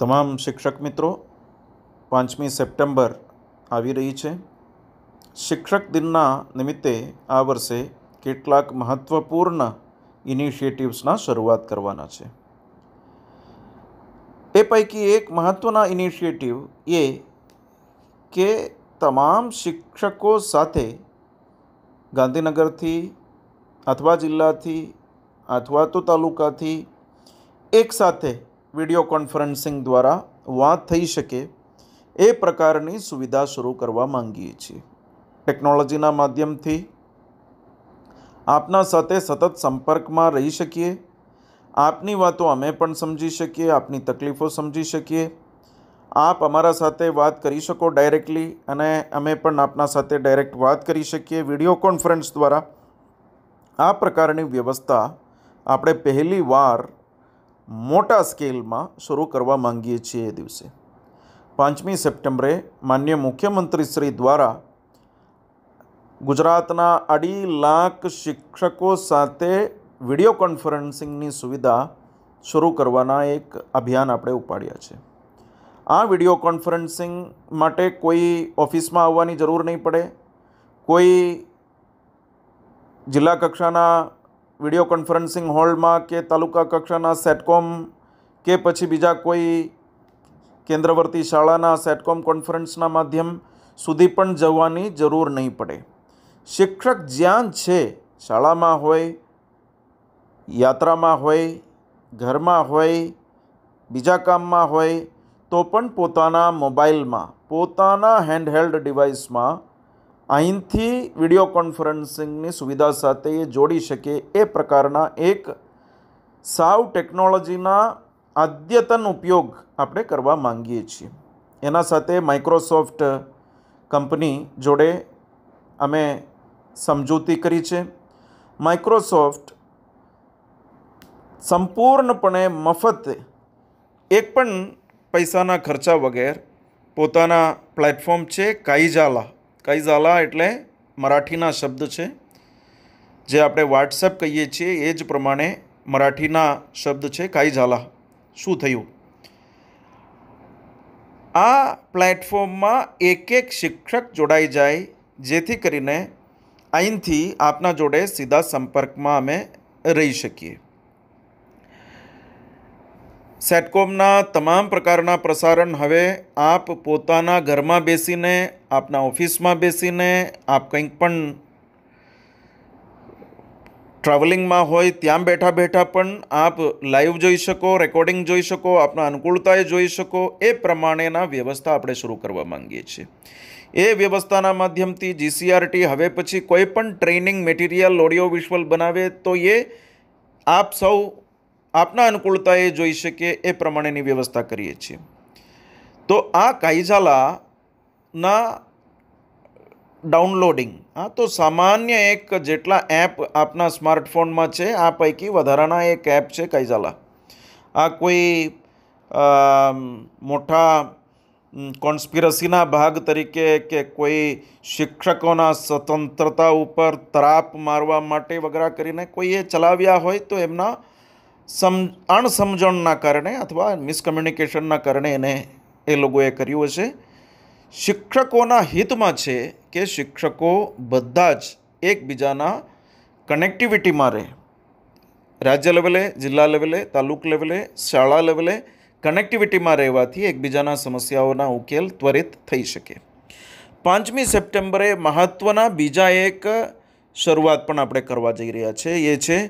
તમામ શિક્ષક મિત્રો પાંચમી સપ્ટેમ્બર આવી રહી છે શિક્ષક દિનના નિમિત્તે આ વર્ષે કેટલાક મહત્ત્વપૂર્ણ ઇનિશિયેટિવ્સના શરૂઆત કરવાના છે એ પૈકી એક મહત્ત્વના ઇનિશિયેટિવ એ કે તમામ શિક્ષકો સાથે ગાંધીનગરથી અથવા જિલ્લાથી અથવા તો તાલુકાથી એકસાથે વિડીયો કોન્ફરન્સિંગ દ્વારા વાત થઈ શકે એ પ્રકારની સુવિધા શરૂ કરવા માંગીએ છીએ ટેકનોલોજીના માધ્યમથી આપના સાથે સતત સંપર્કમાં રહી શકીએ આપની વાતો અમે પણ સમજી શકીએ આપની તકલીફો સમજી શકીએ આપ અમારા સાથે વાત કરી શકો ડાયરેક્ટલી અને અમે પણ આપના સાથે ડાયરેક્ટ વાત કરી શકીએ વિડીયો કોન્ફરન્સ દ્વારા આ પ્રકારની વ્યવસ્થા આપણે પહેલી વાર મોટા સ્કેલમાં શરૂ કરવા માંગીએ છીએ એ દિવસે પાંચમી સપ્ટેમ્બરે માન્ય મુખ્યમંત્રીશ્રી દ્વારા ગુજરાતના અઢી લાખ શિક્ષકો સાથે વિડીયો કોન્ફરન્સિંગની સુવિધા શરૂ કરવાના એક અભિયાન આપણે ઉપાડ્યા છે આ વિડીયો કોન્ફરન્સિંગ માટે કોઈ ઓફિસમાં આવવાની જરૂર નહીં પડે કોઈ જિલ્લા કક્ષાના વિડીયો કોન્ફરન્સિંગ હોલમાં કે તાલુકા કક્ષાના સેટકોમ કે પછી બીજા કોઈ કેન્દ્રવર્તી શાળાના સેટકોમ કોન્ફરન્સના માધ્યમ સુધી પણ જવાની જરૂર નહીં પડે શિક્ષક જ્યાં છે શાળામાં હોય યાત્રામાં હોય ઘરમાં હોય બીજા કામમાં હોય તો પણ પોતાના મોબાઈલમાં પોતાના હેન્ડહેલ્ડ ડિવાઇસમાં અહીંથી વિડીયો કોન્ફરન્સિંગની સુવિધા સાથે એ જોડી શકે એ પ્રકારના એક સાવ ટેકનોલોજીના અદ્યતન ઉપયોગ આપણે કરવા માંગીએ છીએ એના સાથે માઇક્રોસોફ્ટ કંપની જોડે અમે સમજૂતી કરી છે માઇક્રોસોફ્ટ સંપૂર્ણપણે મફત એક પણ પૈસાના ખર્ચા વગેર પોતાના પ્લેટફોર્મ છે કાઈજાલા કૈઝાલા એટલે મરાઠીના શબ્દ છે જે આપણે વોટ્સએપ કહીએ છીએ એ જ પ્રમાણે મરાઠીના શબ્દ છે કાઈઝાલા શું થયું આ પ્લેટફોર્મમાં એક એક શિક્ષક જોડાઈ જાય જેથી કરીને અહીંથી આપના જોડે સીધા સંપર્કમાં અમે રહી શકીએ સેટકોમના તમામ પ્રકારના પ્રસારણ હવે આપ પોતાના ઘરમાં બેસીને આપના ઓફિસમાં બેસીને આપ કંઈક પણ ટ્રાવેલિંગમાં હોય ત્યાં બેઠા બેઠા પણ આપ લાઈવ જોઈ શકો રેકોર્ડિંગ જોઈ શકો આપના અનુકૂળતાએ જોઈ શકો એ પ્રમાણેના વ્યવસ્થા આપણે શરૂ કરવા માંગીએ છીએ એ વ્યવસ્થાના માધ્યમથી જીસીઆરટી હવે પછી કોઈ પણ ટ્રેનિંગ મેટીરિયલ ઓડિયો વિઝ્યુઅલ બનાવે તો એ આપ સૌ આપના અનુકૂળતાએ જોઈ શકે એ પ્રમાણેની વ્યવસ્થા કરીએ છીએ તો આ કાઇઝાલાના ડાઉનલોડિંગ હા તો સામાન્ય એક જેટલા એપ આપના સ્માર્ટફોનમાં છે આ પૈકી વધારાના એક એપ છે કાઇઝાલા આ કોઈ મોટા કોન્સ્પિરસીના ભાગ તરીકે કે કોઈ શિક્ષકોના સ્વતંત્રતા ઉપર તરાપ મારવા માટે વગેરે કરીને કોઈએ ચલાવ્યા હોય તો એમના સમ અણસમજણના કારણે અથવા મિસકમ્યુનિકેશનના કારણે એને એ લોકોએ કર્યું હશે શિક્ષકોના હિતમાં છે કે શિક્ષકો બધા જ એકબીજાના કનેક્ટિવિટીમાં રહે રાજ્ય લેવલે જિલ્લા લેવલે તાલુક લેવલે શાળા લેવલે કનેક્ટિવિટીમાં રહેવાથી એકબીજાના સમસ્યાઓના ઉકેલ ત્વરિત થઈ શકે પાંચમી સપ્ટેમ્બરે મહત્ત્વના બીજા એક શરૂઆત પણ આપણે કરવા જઈ રહ્યા છે એ છે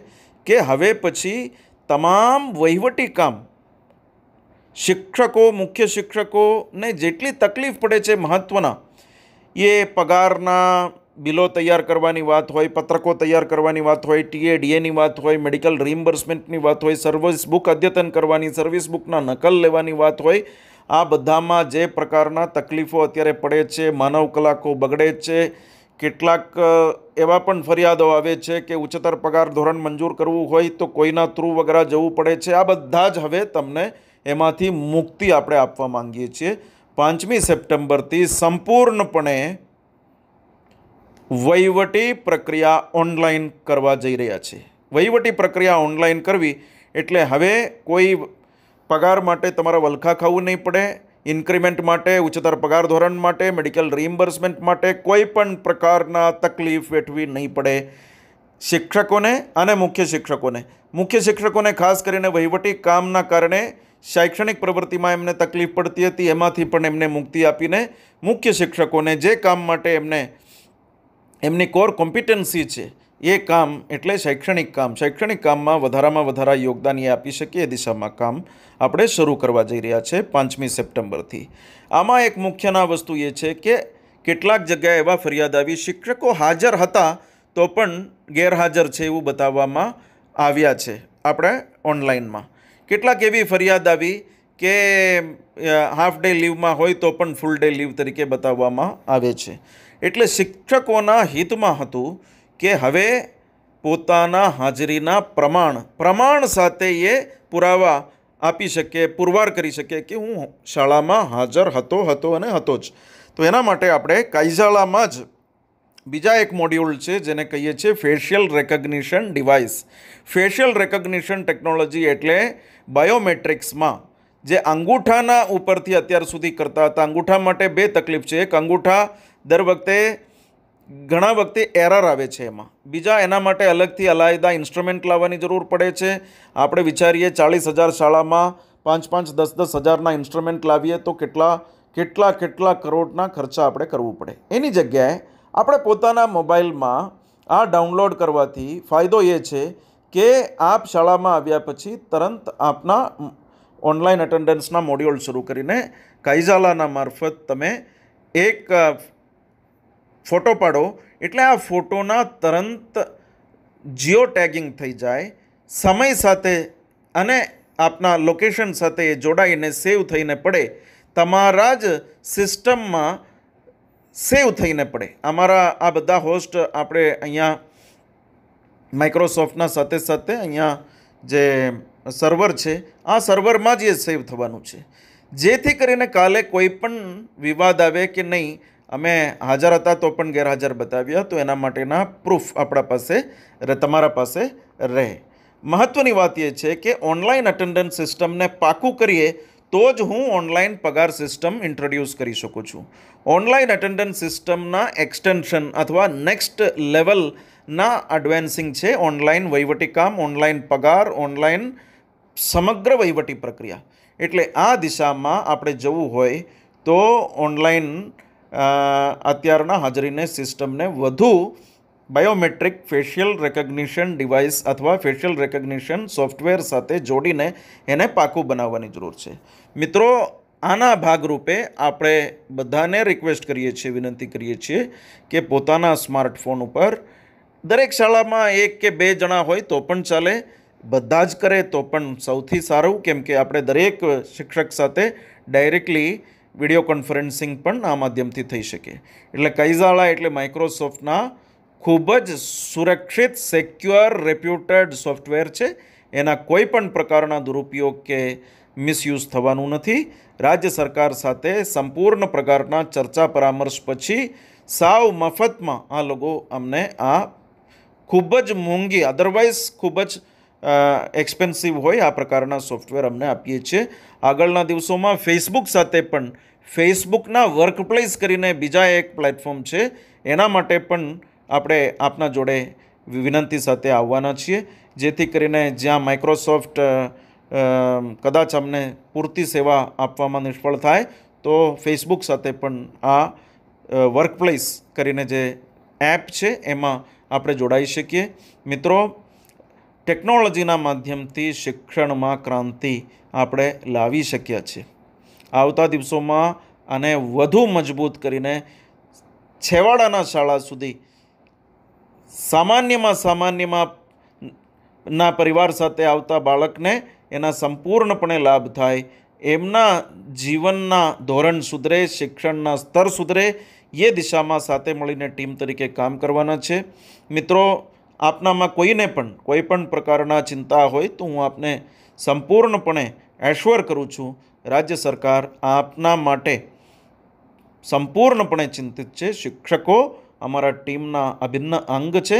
કે હવે પછી તમામ વહીવટી કામ શિક્ષકો મુખ્ય શિક્ષકોને જેટલી તકલીફ પડે છે મહત્ત્વના એ પગારના બિલો તૈયાર કરવાની વાત હોય પત્રકો તૈયાર કરવાની વાત હોય ટીએ ડીએની વાત હોય મેડિકલ રિમ્બર્સમેન્ટની વાત હોય સર્વિસ બુક અદ્યતન કરવાની સર્વિસ બુકના નકલ લેવાની વાત હોય આ બધામાં જે પ્રકારના તકલીફો અત્યારે પડે છે માનવ કલાકો બગડે છે કેટલાક એવા પણ ફરિયાદો આવે છે કે ઉચ્ચતર પગાર ધોરણ મંજૂર કરવું હોય તો કોઈના થ્રુ વગેરે જવું પડે છે આ બધા જ હવે તમને એમાંથી મુક્તિ આપણે આપવા માંગીએ છીએ પાંચમી સપ્ટેમ્બરથી સંપૂર્ણપણે વહીવટી પ્રક્રિયા ઓનલાઈન કરવા જઈ રહ્યા છે વહીવટી પ્રક્રિયા ઓનલાઈન કરવી એટલે હવે કોઈ પગાર માટે તમારે વલખા ખાવું નહીં પડે ઇન્ક્રીમેન્ટ માટે ઉચ્ચતર પગાર ધોરણ માટે મેડિકલ રિઇમ્બર્સમેન્ટ માટે કોઈ પણ પ્રકારના તકલીફ વેઠવી નહીં પડે શિક્ષકોને અને મુખ્ય શિક્ષકોને મુખ્ય શિક્ષકોને ખાસ કરીને વહીવટી કામના કારણે શૈક્ષણિક પ્રવૃત્તિમાં એમને તકલીફ પડતી હતી એમાંથી પણ એમને મુક્તિ આપીને મુખ્ય શિક્ષકોને જે કામ માટે એમને એમની કોર કોમ્પિટન્સી છે એ કામ એટલે શૈક્ષણિક કામ શૈક્ષણિક કામમાં વધારામાં વધારા યોગદાન એ આપી શકીએ એ દિશામાં કામ આપણે શરૂ કરવા જઈ રહ્યા છે પાંચમી સપ્ટેમ્બરથી આમાં એક મુખ્યના વસ્તુ એ છે કે કેટલાક જગ્યાએ એવા ફરિયાદ આવી શિક્ષકો હાજર હતા તો પણ ગેરહાજર છે એવું બતાવવામાં આવ્યા છે આપણે ઓનલાઈનમાં કેટલાક એવી ફરિયાદ આવી કે હાફ ડે લીવમાં હોય તો પણ ફૂલ ડે લીવ તરીકે બતાવવામાં આવે છે એટલે શિક્ષકોના હિતમાં હતું કે હવે પોતાના હાજરીના પ્રમાણ પ્રમાણ સાથે એ પુરાવા આપી શકે પુરવાર કરી શકે કે હું શાળામાં હાજર હતો હતો અને હતો જ તો એના માટે આપણે કાયઝાળામાં જ બીજા એક મોડ્યુલ છે જેને કહીએ છીએ facial recognition device facial recognition technology એટલે બાયોમેટ્રિક્સમાં જે અંગૂઠાના ઉપરથી અત્યાર સુધી કરતા હતા અંગૂઠા માટે બે તકલીફ છે એક અંગૂઠા દર વખતે ઘણા વખતે એરર આવે છે એમાં બીજા એના માટે અલગથી અલાયદા ઇન્સ્ટ્રુમેન્ટ લાવવાની જરૂર પડે છે આપણે વિચારીએ ચાલીસ હજાર શાળામાં પાંચ પાંચ દસ દસ હજારના ઇન્સ્ટ્રુમેન્ટ લાવીએ તો કેટલા કેટલા કેટલા કરોડના ખર્ચા આપણે કરવું પડે એની જગ્યાએ આપણે પોતાના મોબાઈલમાં આ ડાઉનલોડ કરવાથી ફાયદો એ છે કે આપ શાળામાં આવ્યા પછી તરંત આપના ઓનલાઈન અટેન્ડન્સના મોડ્યુલ શરૂ કરીને કાઇઝાલાના મારફત તમે એક ફોટો પાડો એટલે આ ફોટોના તરંત જીઓ ટેગિંગ થઈ જાય સમય સાથે અને આપના લોકેશન સાથે એ જોડાઈને સેવ થઈને પડે તમારા જ સિસ્ટમમાં સેવ થઈને પડે અમારા આ બધા હોસ્ટ આપણે અહીંયા માઇક્રોસોફ્ટના સાથે સાથે અહીંયા જે સર્વર છે આ સર્વરમાં જ એ સેવ થવાનું છે જેથી કરીને કાલે કોઈ પણ વિવાદ આવે કે નહીં અમે હાજર હતા તો પણ ગેરહાજર બતાવ્યા તો એના માટેના પ્રૂફ આપણા પાસે તમારા પાસે રહે મહત્ત્વની વાત એ છે કે ઓનલાઈન અટેન્ડન્સ સિસ્ટમને પાકું કરીએ તો જ હું ઓનલાઈન પગાર સિસ્ટમ ઇન્ટ્રોડ્યુસ કરી શકું છું ઓનલાઈન અટેન્ડન્સ સિસ્ટમના એક્સટેન્શન અથવા નેક્સ્ટ લેવલના એડવાન્સિંગ છે ઓનલાઈન વહીવટીકામ ઓનલાઈન પગાર ઓનલાઈન સમગ્ર વહીવટી પ્રક્રિયા એટલે આ દિશામાં આપણે જવું હોય તો ઓનલાઈન અત્યારના હાજરીને સિસ્ટમને વધુ બાયોમેટ્રિક ફેશિયલ રેકોગ્નિશન ડિવાઇસ અથવા ફેશિયલ રેકગ્નિશન સોફ્ટવેર સાથે જોડીને એને પાકું બનાવવાની જરૂર છે મિત્રો આના ભાગરૂપે આપણે બધાને રિક્વેસ્ટ કરીએ છીએ વિનંતી કરીએ છીએ કે પોતાના સ્માર્ટફોન ઉપર દરેક શાળામાં એક કે બે જણા હોય તો પણ ચાલે બધા જ કરે તો પણ સૌથી સારું કેમ કે આપણે દરેક શિક્ષક સાથે ડાયરેક્ટલી વિડીયો કોન્ફરન્સિંગ પણ આ માધ્યમથી થઈ શકે એટલે કૈઝાળા એટલે માઇક્રોસોફ્ટના ખૂબ જ સુરક્ષિત સેક્યોર રેપ્યુટેડ સોફ્ટવેર છે એના કોઈ પણ પ્રકારના દુરુપયોગ કે મિસયુઝ થવાનું નથી રાજ્ય સરકાર સાથે સંપૂર્ણ પ્રકારના ચર્ચા પરામર્શ પછી સાવ મફતમાં આ લોકો અમને આ ખૂબ જ મોંઘી અધરવાઇઝ ખૂબ જ એક્સપેન્સિવ હોય આ પ્રકારના સોફ્ટવેર અમને આપીએ છીએ આગળના દિવસોમાં ફેસબુક સાથે પણ ફેસબુકના વર્કપ્લેસ કરીને બીજા એક પ્લેટફોર્મ છે એના માટે પણ આપણે આપના જોડે વિનંતી સાથે આવવાના છીએ જેથી કરીને જ્યાં માઇક્રોસોફ્ટ કદાચ અમને પૂરતી સેવા આપવામાં નિષ્ફળ થાય તો ફેસબુક સાથે પણ આ વર્કપ્લેસ કરીને જે એપ છે એમાં આપણે જોડાઈ શકીએ મિત્રો ટેકનોલોજીના માધ્યમથી શિક્ષણમાં ક્રાંતિ આપણે લાવી શક્યા છીએ આવતા દિવસોમાં આને વધુ મજબૂત કરીને છેવાડાના શાળા સુધી સામાન્યમાં સામાન્યમાં ના પરિવાર સાથે આવતા બાળકને એના સંપૂર્ણપણે લાભ થાય એમના જીવનના ધોરણ સુધરે શિક્ષણના સ્તર સુધરે એ દિશામાં સાથે મળીને ટીમ તરીકે કામ કરવાના છે મિત્રો આપનામાં કોઈને પણ કોઈ પણ પ્રકારના ચિંતા હોય તો હું આપને સંપૂર્ણપણે એશ્વર કરું છું રાજ્ય સરકાર આપના માટે સંપૂર્ણપણે ચિંતિત છે શિક્ષકો અમારા ટીમના અભિન્ન અંગ છે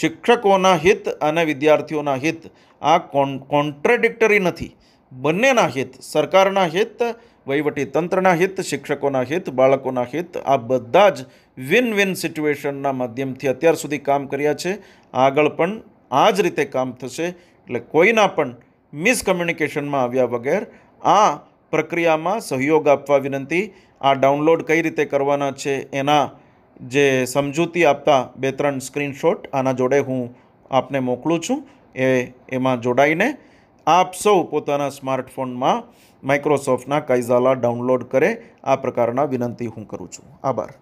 શિક્ષકોના હિત અને વિદ્યાર્થીઓના હિત આ કોન કોન્ટ્રેડિક્ટરી નથી બંનેના હિત સરકારના હિત વહીવટી તંત્રના હિત શિક્ષકોના હિત બાળકોના હિત આ બધા જ વિન વિન સિચ્યુએશનના માધ્યમથી અત્યાર સુધી કામ કર્યા છે આગળ પણ આ જ રીતે કામ થશે એટલે કોઈના પણ મિસકમ્યુનિકેશનમાં આવ્યા વગર આ પ્રક્રિયામાં સહયોગ આપવા વિનંતી આ ડાઉનલોડ કઈ રીતે કરવાના છે એના જે સમજૂતી આપતા બે ત્રણ સ્ક્રીનશોટ આના જોડે હું આપને મોકલું છું એ એમાં જોડાઈને આપ સૌ પોતાના સ્માર્ટફોનમાં માઇક્રોસોફ્ટના કાયઝાલા ડાઉનલોડ કરે આ પ્રકારના વિનંતી હું કરું છું આભાર